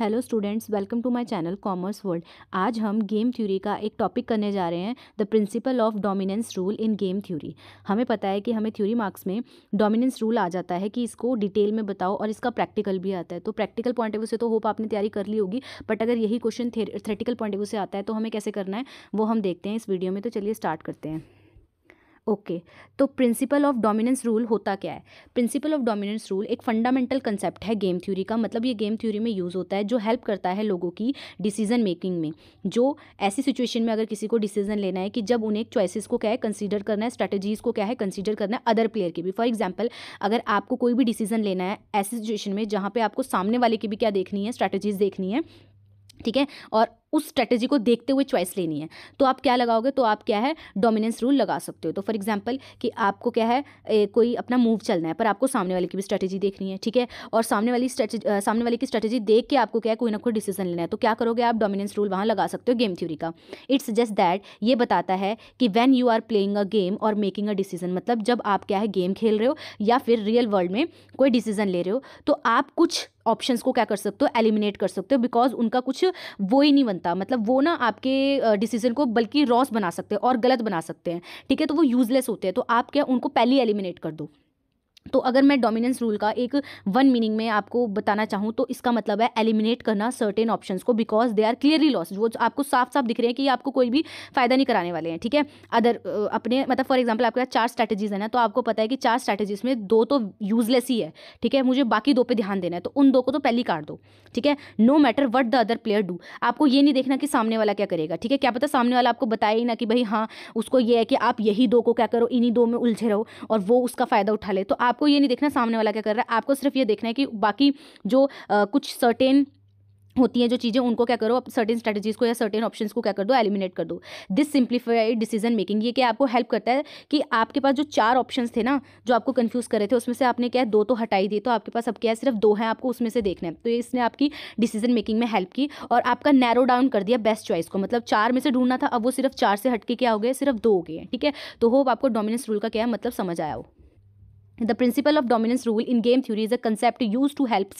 Hello students welcome to my channel commerce world आज हम game theory का एक टॉपिक करने जा रहे हैं the principle of dominance rule in game theory हमें पता है कि हमें थ्योरी मार्क्स में डोमिनेंस रूल आ जाता है कि इसको डिटेल में बताओ और इसका प्रैक्टिकल भी आता है तो प्रैक्टिकल पॉइंट ऑफ व्यू से तो होप आपने तैयारी कर ली होगी बट अगर यही question theoretical point of view से आता है तो हमें कैसे करना है वो हम देखते हैं इस वीडियो में तो चलिए स्टार्ट करते हैं ओके okay. तो प्रिंसिपल ऑफ डोमिनेंस रूल होता क्या है प्रिंसिपल ऑफ डोमिनेंस रूल एक फंडामेंटल कंसेप्ट है गेम थ्योरी का मतलब ये गेम थ्योरी में यूज़ होता है जो हेल्प करता है लोगों की डिसीजन मेकिंग में जो ऐसी सिचुएशन में अगर किसी को डिसीजन लेना है कि जब उन्हें चॉइसिस को क्या है कंसिडर करना है स्ट्रैटेजीज़ को क्या है कंसिडर करना है अदर प्लेयर के भी फॉर एग्जाम्पल अगर आपको कोई भी डिसीजन लेना है ऐसी सिचुएशन में जहाँ पर आपको सामने वाले की भी क्या देखनी है स्ट्रैटेजीज़ देखनी है ठीक है और उस स्ट्रेटेजी को देखते हुए चॉइस लेनी है तो आप क्या लगाओगे तो आप क्या है डोमिनेंस रूल लगा सकते हो तो फॉर एग्जाम्पल कि आपको क्या है ए, कोई अपना मूव चलना है पर आपको सामने वाले की भी स्ट्रेटेजी देखनी है ठीक है और सामने वाली स्ट्रेटेजी सामने वाले की स्ट्रेटेजी देख के आपको क्या है कोई ना कोई डिसीजन लेना है तो क्या करोगे आप डोमिनेंस रूल वहाँ लगा सकते हो गेम थ्योरी का इट्स जस्ट दैट ये बताता है कि when you are playing a game और मेकिंग अ डिसीजन मतलब जब आप क्या है गेम खेल रहे हो या फिर रियल वर्ल्ड में कोई डिसीजन ले रहे हो तो आप कुछ ऑप्शंस को क्या कर सकते हो एलिमिनेट कर सकते हो बिकॉज उनका कुछ वो ही नहीं बनता बनता मतलब वो ना आपके डिसीजन को बल्कि रॉस बना सकते हैं और गलत बना सकते हैं ठीक है तो वो यूज़लेस होते हैं तो आप क्या उनको पहले एलिमिनेट कर दो तो अगर मैं डोमिनेंस रूल का एक वन मीनिंग में आपको बताना चाहूँ तो इसका मतलब है एलिमिनेट करना सर्टेन ऑप्शंस को because they are clearly loss वो आपको साफ साफ दिख रहे हैं कि आपको कोई भी फायदा नहीं कराने वाले हैं ठीक है अदर अपने मतलब फॉर एग्जाम्पल आपके पास चार स्ट्रैटेजीज है ना तो आपको पता है कि चार स्ट्रैटेजीज में दो तो यूजलेस ही है ठीक है मुझे बाकी दो पे ध्यान देना है तो उन दो को तो पहली काट दो ठीक है no matter what the other player do आपको ये नहीं देखना कि सामने वाला क्या करेगा ठीक है क्या पता सामने वाला आपको बताए ही ना कि भाई हाँ उसको ये है कि आप यही दो को क्या करो इन्हीं दो में उलझे रहो और वो उसका फ़ायदा उठा ले तो आप आपको ये नहीं देखना सामने वाला क्या कर रहा है आपको सिर्फ ये देखना है कि बाकी जो आ, कुछ सर्टेन होती हैं जो चीज़ें उनको क्या करो आप सर्टेन स्ट्रेटेजीज को या सर्टेन ऑप्शन को क्या कर दो एलिमिनेट कर दो दिस सिंप्लीफाइड डिसीजन मेकिंग ये क्या आपको हेल्प करता है कि आपके पास जो चार ऑप्शन थे ना जो आपको कन्फ्यूज कर रहे थे उसमें से आपने क्या है दो तो हटाई दी तो आपके पास अब क्या है सिर्फ दो हैं आपको उसमें से देखना है तो इसने आपकी डिसीजन मेकिंग में हेल्प की और आपका नैरो डाउन कर दिया बेस्ट चॉइस को मतलब चार में से ढूंढना था अब वो सिर्फ चार से हटके क्या हो गए सिर्फ दो हो गए ठीक है तो होप आपको डोमिनेंस रूल का क्या है मतलब समझ आया हो The principle of dominance rule in game theory is a concept used to help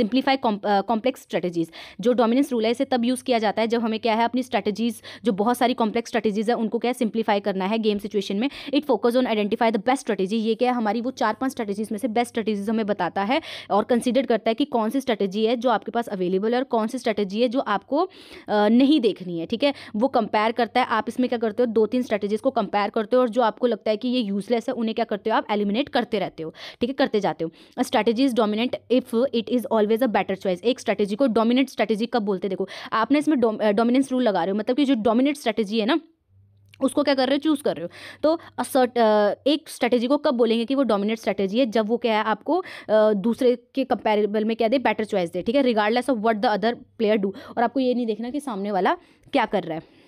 simplify complex strategies. जो dominance rule है इसे तब यूज़ किया जाता है जब हमें क्या है अपनी strategies जो बहुत सारी complex strategies है उनको क्या है simplify करना है game situation में It focus on identify the best strategy. ये क्या है हमारी वो चार पांच strategies में से best strategies हमें बताता है और consider करता है कि कौन सी strategy है जो आपके पास available है और कौन सी strategy है जो आपको नहीं देखनी है ठीक है वो compare करता है आप इसमें क्या करते हो दो तीन strategies को compare करते हो और जो आपको लगता है कि ये useless है उन्हें क्या करते हो आप eliminate करते करते रहते हो ठीक है करते जाते हो strategy is dominant if it is always a better choice एक स्ट्रैटेजी को डोमिनेंट स्ट्रैटेजी कब बोलते देखो आपने इसमें डोमिनेंस रूल लगा रहे हो मतलब कि जो डोमिनेंट स्ट्रैटेजी है ना उसको क्या कर रहे हो चूज़ कर रहे हो तो असर्ट एक स्ट्रैटेजी को कब बोलेंगे कि वो डोमिनेट स्ट्रैटेजी है जब वो क्या है आपको दूसरे के कंपेरेबल में क्या दे बेटर चॉइस दे ठीक है regardless of what the other player do और आपको ये नहीं देखना कि सामने वाला क्या कर रहा है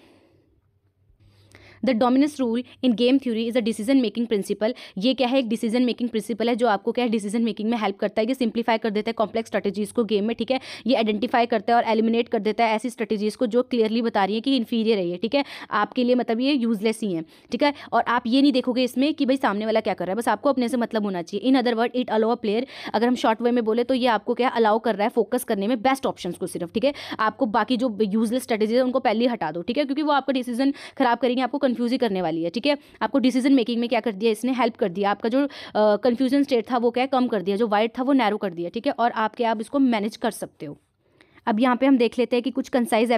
the dominance rule in game theory is a decision making principle ये क्या है एक डिसीजन मेकिंग प्रिंसिपल है जो आपको क्या है डिसीजन मेकिंग में हेल्प करता है ये सिंप्लीफाई कर देता है कॉम्प्लेक्स स्ट्रेटेजीज को गेम में ठीक है ये आइडेंटिफाई करता है और एलिमिनेट कर देता है ऐसी स्ट्रेटेजीज को जो क्लियरली बता रही है कि इन्फीरियर है ठीक है आपके लिए मतलब ये यूजलेस ही है ठीक है और आप ये नहीं देखोगे इसमें कि भाई सामने वाला क्या कर रहा है बस आपको अपने से मतलब होना चाहिए in other word it allow player अगर हम शॉर्ट वे में बोले तो ये आपको क्या अलाउ कर रहा है फोकस करने में बेस्ट ऑप्शन को सिर्फ ठीक है आपको बाकी जो यूजलेस स्ट्रेटेजी है उनको पहले ही हटा दो ठीक है क्योंकि वो आपका डिसीजन खराब करेंगे आपको कन्फ्यूज ही करने वाली है ठीक है आपको डिसीजन मेकिंग में क्या कर दिया इसने हेल्प कर दिया आपका जो कन्फ्यूजन स्टेट था वो क्या कम कर दिया जो वाइट था वो नैरो कर दिया ठीक है और आप क्या आप इसको मैनेज कर सकते हो अब यहाँ पे हम देख लेते हैं कि कुछ कंसाइज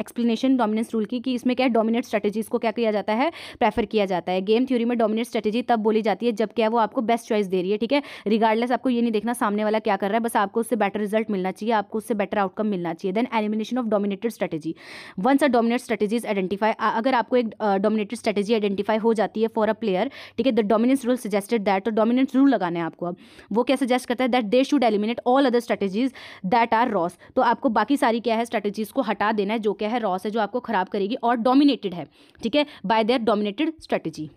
एक्सप्लेनेशन डोमिनेंस रूल की कि इसमें क्या डोमिनेट स्ट्रेटेजीज को क्या किया जाता है प्रेफर किया जाता है गेम थ्योरी में डोमिनेट स्ट्रेटेजी तब बोली जाती है जब क्या है वो आपको बेस्ट चॉइस दे रही है ठीक है रिगार्डलेस आपको ये नहीं देखना सामने वाला क्या कर रहा है बस आपको उससे बेटर रिजल्ट मिलना चाहिए आपको उससे बेटर आउटकम मिलना चाहिए then elimination of dominated strategy once a dominate strategies identify अगर आपको एक डोमिनेटेड स्ट्रेटेजी आइडेंटिफाई हो जाती है फॉर अ प्लेयर ठीक है the dominance rule suggested that तो डोमिनेंस रूल लगाने आपको अब वो क्या सजेस्ट करता है that they should eliminate all other strategies that are रॉस तो तो आपको बाकी सारी क्या है स्ट्रेटेजीज को हटा देना है जो क्या है रॉस है जो आपको ख़राब करेगी और डोमिनेटेड है ठीक है बाय देयर डोमिनेटेड स्ट्रेटेजी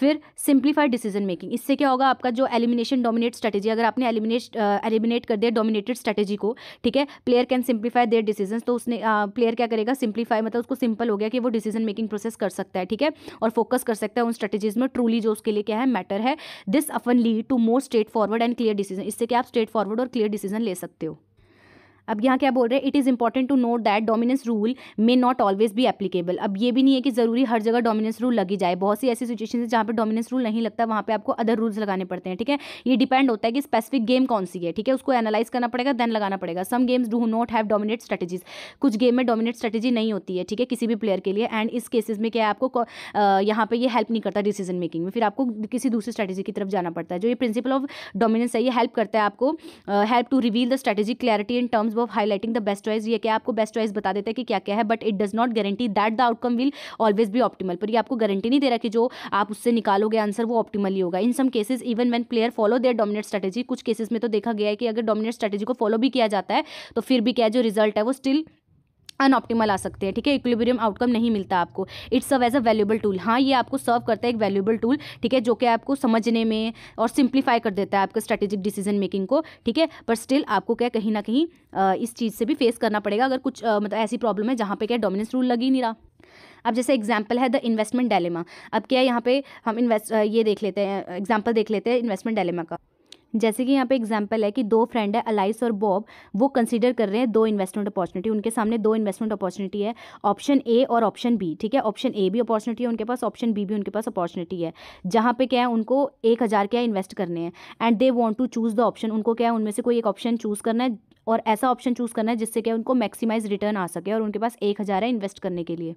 फिर सिंप्लीफाइड डिसीजन मेकिंग इससे क्या होगा आपका जो एलिमिनेशन डोमिनेट स्ट्रेटेजी अगर आपने एलिमिनेट एलिमिनेट कर दिया डोमिनेटेड स्ट्रेटेजी को ठीक है player can simplify their decision तो उसने प्लेयर uh, क्या करेगा सिंप्लीफाई मतलब उसको सिंपल हो गया कि वो डिसीजन मेकिंग प्रोसेस कर सकता है ठीक है और फोकस कर सकता है उन स्ट्रेटेजीज में ट्रूली जो उसके लिए क्या है मैटर है this often lead to more straightforward and clear decision इससे क्या आप स्ट्रेट फॉरवर्ड और क्लियर डिसीजन ले सकते हो अब यहाँ क्या बोल रहे हैं it is important to note that dominance rule may not always भी एप्लीकेबल अब ये भी नहीं है कि ज़रूरी हर जगह डोमिनेंस रूल लगी जाए बहुत सी ऐसी सिचुएशन है जहाँ पर डोमिनेंस रूल नहीं लगता वहाँ पर आपको अदर रूल्स लगाने पड़ते हैं ठीक है ये डिपेंड होता है कि स्पेसिफिक गेम कौन सी है ठीक है उसको एनालाइज करना पड़ेगा देन लगाना पड़ेगा some games do not have dominate strategies कुछ गेम में डोमिनेट स्ट्रेटेजी नहीं होती है ठीक है किसी भी प्लेयर के लिए एंड इस केसेज में क्या है आपको यहाँ पर यह हेल्प नहीं करता डिसीजन मेकिंग में फिर आपको किसी दूसरी स्ट्रेटेजी की तरफ जाना पड़ता है जो ये प्रिंसिपल ऑफ डोमिनेंस है ये हेल्प करता है आपको help to reveal the strategy clarity in terms way of highlighting the best choice ये क्या आपको बेस्ट चॉइस बता देता है कि क्या क्या है but it does not guarantee that the outcome will always भी ऑप्टिमल पर ये आपको गारंटी नहीं दे रहा कि जो आप उससे निकालोगे आंसर वो ही होगा in some cases even when player follow their dominate strategy कुछ केसेज में तो देखा गया है कि अगर डोमिनेट स्ट्रेटेजी को फॉलो भी किया जाता है तो फिर भी क्या जो रिजल्ट है वो स्टिल अनऑप्टिमल आ सकते हैं ठीक है इक्विलिब्रियम आउटकम नहीं मिलता आपको it's serve as a valuable tool हाँ ये आपको सर्व करता है एक वैल्यूबल टूल ठीक है जो कि आपको समझने में और सिंप्लीफाई कर देता है आपके स्ट्रेटेजिक डिसीजन मेकिंग को ठीक है पर स्टिल आपको क्या कहीं ना कहीं इस चीज़ से भी फेस करना पड़ेगा अगर कुछ मतलब ऐसी प्रॉब्लम है जहाँ पर क्या डोमिनेंस रूल लग ही नहीं रहा अब जैसे एग्जाम्पल है द इन्वेस्टमेंट डायलेमा अब क्या यहाँ पे हम इन्वेस्ट ये देख लेते हैं एग्जाम्पल देख लेते हैं इन्वेस्टमेंट डायलेमा का जैसे कि यहाँ पे एग्जाम्पल है कि दो फ्रेंड है अलाइस और बॉब वो कंसिडर कर रहे हैं दो इन्वेस्टमेंट अपॉर्चुनिटी उनके सामने दो इन्वेस्टमेंट अपॉर्चुनिटी है ऑप्शन ए और ऑप्शन बी ठीक है ऑप्शन ए भी अपॉर्चुनिटी है उनके पास ऑप्शन बी भी उनके पास अपॉर्चुनिटी है जहाँ पे क्या है उनको एक हज़ार क्या इन्वेस्ट करने हैं and they want to choose the option उनको क्या है उनमें से कोई एक ऑप्शन चूज़ करना है और ऐसा ऑप्शन चूज़ करना है जिससे क्या उनको मैक्सिमाइज रिटर्न आ सके और उनके पास एक हज़ार है इन्वेस्ट करने के लिए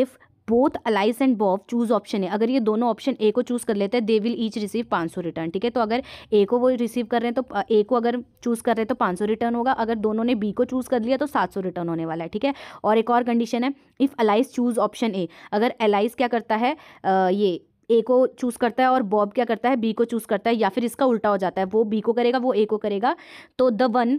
if both Alice and Bob choose option है अगर ये दोनों ऑप्शन ए को चूज कर लेते हैं दे विल ईच रिसीव पाँच सौ रिटर्न ठीक है तो अगर ए को वो रिसीव कर रहे हैं तो ए को अगर चूज कर रहे हैं तो पाँच सौ रिटर्न होगा अगर दोनों ने बी को चूज कर लिया तो सात सौ रिटर्न होने वाला है ठीक है और एक और कंडीशन है if Alice choose option A अगर अलाइस क्या करता है आ, ये ए को चूज़ करता है और बॉब क्या करता है बी को चूज़ करता है या फिर इसका उल्टा हो जाता है वो बी को करेगा वो ए को करेगा तो the one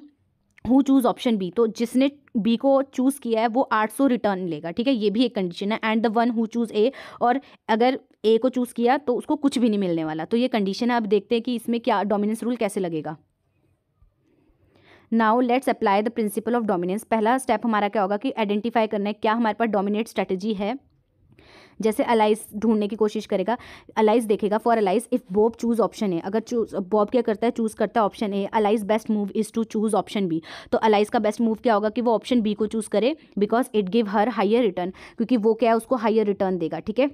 who choose option B तो जिसने बी को चूज़ किया है वो 800 रिटर्न लेगा ठीक है ये भी एक कंडीशन है and the one who choose A और अगर ए को चूज़ किया तो उसको कुछ भी नहीं मिलने वाला तो ये कंडीशन है अब देखते हैं कि इसमें क्या डोमिनेंस रूल कैसे लगेगा now let's apply the principle of dominance पहला स्टेप हमारा क्या होगा कि आइडेंटिफाई करना है क्या हमारे पास डोमिनेट स्ट्रेटेजी है जैसे अलाइस ढूंढने की कोशिश करेगा अलाइस देखेगा for Alice if Bob choose option है अगर चूज बॉब क्या करता है चूज़ करता है option A Alice best move is to choose option B तो अलाइस का बेस्ट मूव क्या होगा कि वो ऑप्शन बी को चूज़ करे because it give her higher return क्योंकि वो क्या है उसको हायर रिटर्न देगा ठीक है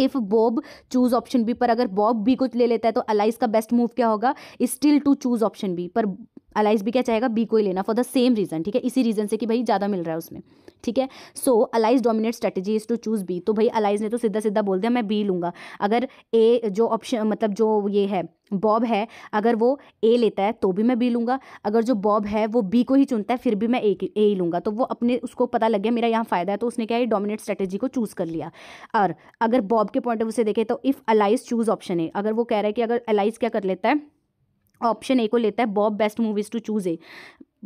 if Bob choose option B पर अगर बॉब बी को ले लेता है तो अलाइस का बेस्ट मूव क्या होगा still to choose option B पर अलाइज भी क्या चाहेगा बी को ही लेना फॉर द सेम रीज़न ठीक है इसी रीज़न से कि भाई ज़्यादा मिल रहा है उसमें ठीक है so Alice dominate strategy is to choose B तो भाई अलाइज ने तो सीधा सीधा बोल दिया मैं बी लूँगा अगर ए जो ऑप्शन मतलब जो ये है बॉब है अगर वो ए लेता है तो भी मैं बी लूँगा अगर जो बॉब है वो बी को ही चुनता है फिर भी मैं ए ए ही लूँगा तो वो अपने उसको पता लग गया मेरा यहाँ फ़ायदा है तो उसने क्या है डोमिनेट स्ट्रेटेजी को चूज़ कर लिया और अगर बॉब के पॉइंट ऑफ व्यू से देखें तो इफ़ अलाइज चूज़ ऑप्शन है अगर वो कह रहा है कि अगर अलाइज क्या कर लेता है ऑप्शन ए को लेता है Bob best moves to choose A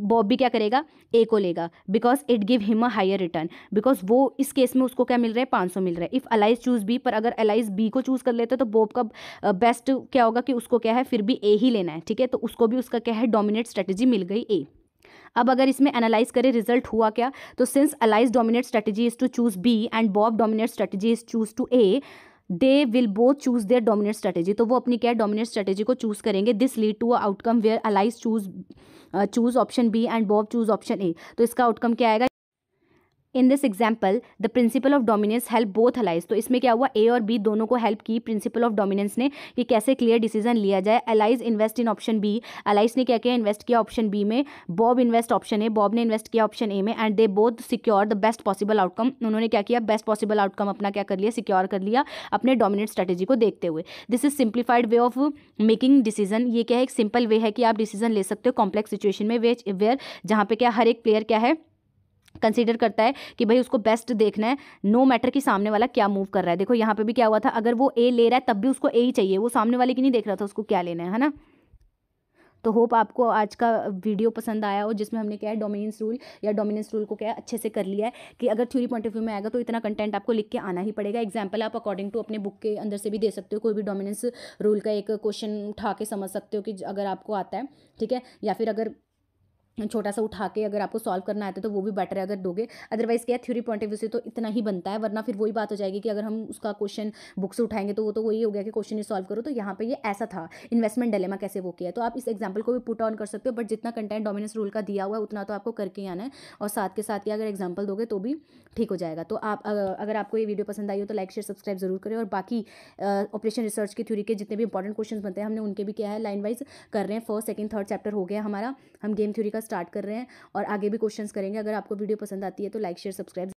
Bob भी क्या करेगा ए को लेगा because it give him a higher return because वो इस केस में उसको क्या मिल रहा है पाँच सौ मिल रहा है इफ़ अलाइज चूज़ बी पर अगर अलाइज बी को चूज़ कर लेते तो बॉब का बेस्ट क्या होगा कि उसको क्या है फिर भी ए ही लेना है ठीक है तो उसको भी उसका क्या है डोमिनेट स्ट्रेटेजी मिल गई ए अब अगर इसमें एनालाइज करें रिजल्ट हुआ क्या तो since Alice dominate strategy is to choose B and Bob dominate strategy is choose to A they will both choose their dominate strategy तो वो अपनी क्या डोमिनेट स्ट्रेटेजी को चूज करेंगे this lead to outcome where Alice choose choose option B and Bob choose option A तो इसका outcome क्या आएगा in this example the principle of dominance help both Alice तो इसमें क्या हुआ ए और बी दोनों को हेल्प की प्रिंसिपल ऑफ डोमिनेंस ने कि कैसे क्लियर डिसीजन लिया जाए Alice invest in option B Alice ने क्या किया इन्वेस्ट किया ऑप्शन बी में Bob invest option A Bob ने इन्वेस्ट किया ऑप्शन ए में and they both secure the best possible outcome उन्होंने क्या किया बेस्ट पॉसिबल आउटकम अपना क्या कर लिया सिक्योर कर लिया अपने डोमिनेंट स्ट्रेटेजी को देखते हुए this is simplified way of making decision ये क्या है एक सिंपल वे है कि आप डिसीजन ले सकते हो कॉम्प्लेक्स सिचुएशन में वे वेयर जहाँ पे क्या हर एक प्लेयर क्या है कंसीडर करता है कि भाई उसको बेस्ट देखना है नो मैटर कि सामने वाला क्या मूव कर रहा है देखो यहाँ पे भी क्या हुआ था अगर वो ए ले रहा है तब भी उसको ए ही चाहिए वो सामने वाले की नहीं देख रहा था उसको क्या लेना है है ना तो होप आपको आज का वीडियो पसंद आया हो जिसमें हमने क्या है डोमिनेंस रूल या डोमिनेंस रूल को क्या है अच्छे से कर लिया है कि अगर थ्योरी पॉइंट ऑफ व्यू में आएगा तो इतना कंटेंट आपको लिख के आना ही पड़ेगा एग्जाम्पल आप अकॉर्डिंग टू अपने बुक के अंदर से भी दे सकते हो कोई भी डोमिनेंस रूल का एक क्वेश्चन उठा के समझ सकते हो कि अगर आपको आता है ठीक है या फिर अगर छोटा सा उठा के अगर आपको सॉल्व करना आता है तो, तो वो भी बेटर है अगर दोगे अदरवाइज़ क्या थ्योरी पॉइंट ऑफ व्यू से तो इतना ही बनता है वरना फिर वही बात हो जाएगी कि अगर हम उसका क्वेश्चन बुक से उठाएंगे तो वो तो वही हो गया कि क्वेश्चन ही सॉल्व करो तो यहाँ पे ये ऐसा था इन्वेस्टमेंट डलेमा कैसे वो किया तो आप इस एग्जाम्पल को भी पुट ऑन कर सकते हो बट जितना कंटेंट डोमिनेंस रूल का दिया हुआ है उतना तो आपको करके आना है और साथ के साथ ही अगर एग्जाम्पल दोगे तो भी ठीक हो जाएगा तो आप अगर आपको ये वीडियो पसंद आई हो तो लाइक शेयर सब्सक्राइब जरूर करें और बाकी ऑपरेशन रिसर्च की थ्योरी के जितने भी इंपॉर्टेंट क्वेश्चन बनते हैं हमने उनके भी किया है लाइन वाइज कर रहे हैं फर्स्ट सेकंड थर्ड चैप्टर हो गया हमारा हम गेम थ्योरी का स्टार्ट कर रहे हैं और आगे भी क्वेश्चंस करेंगे अगर आपको वीडियो पसंद आती है तो लाइक शेयर सब्सक्राइब